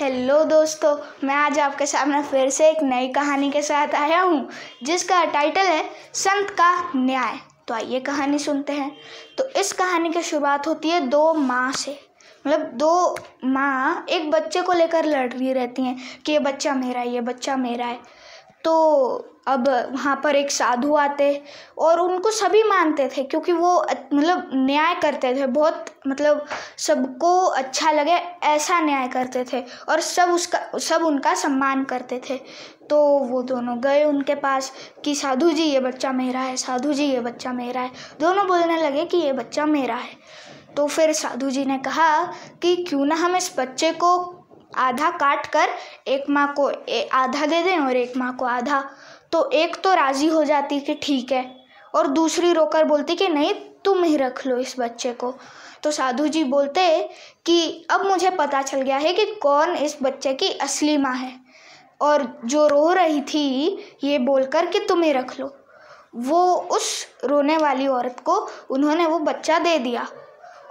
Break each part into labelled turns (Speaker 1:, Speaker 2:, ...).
Speaker 1: hello दोस्तों मैं आज आपके सामने फिर से एक नई कहानी के साथ आया हूँ जिसका टाइटल है संत का न्याय तो आइए कहानी सुनते हैं तो इस कहानी की शुरुआत होती है दो माँ से मतलब दो माँ एक बच्चे को लेकर लड़ रही रहती हैं कि ये बच्चा मेरा है ये बच्चा मेरा है तो अब वहाँ पर एक साधु आते और उनको सभी मानते थे क्योंकि वो मतलब न्याय करते थे बहुत मतलब सबको अच्छा लगे ऐसा न्याय करते थे और सब उसका सब उनका सम्मान करते थे तो वो दोनों गए उनके पास कि साधु जी ये बच्चा मेरा है साधु जी ये बच्चा मेरा है दोनों बोलने लगे कि ये बच्चा मेरा है तो फिर साधु जी ने कहा कि क्यों ना हम इस बच्चे को आधा काट कर एक माँ को आधा दे दें और एक माँ को आधा तो एक तो राज़ी हो जाती कि ठीक है और दूसरी रोकर बोलती कि नहीं तुम ही रख लो इस बच्चे को तो साधु जी बोलते कि अब मुझे पता चल गया है कि कौन इस बच्चे की असली माँ है और जो रो रही थी ये बोलकर कि ही रख लो वो उस रोने वाली औरत को उन्होंने वो बच्चा दे दिया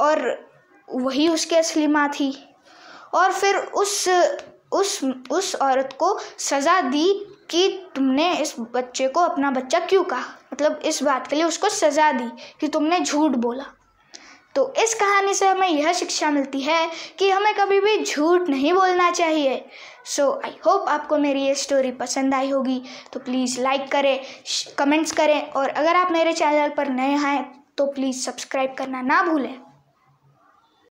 Speaker 1: और वही उसकी असली माँ थी और फिर उस उस उस औरत को सज़ा दी कि तुमने इस बच्चे को अपना बच्चा क्यों कहा मतलब इस बात के लिए उसको सज़ा दी कि तुमने झूठ बोला तो इस कहानी से हमें यह शिक्षा मिलती है कि हमें कभी भी झूठ नहीं बोलना चाहिए सो आई होप आपको मेरी ये स्टोरी पसंद आई होगी तो प्लीज़ लाइक करें कमेंट्स करें और अगर आप मेरे चैनल पर नए हैं तो प्लीज़ सब्सक्राइब करना ना भूलें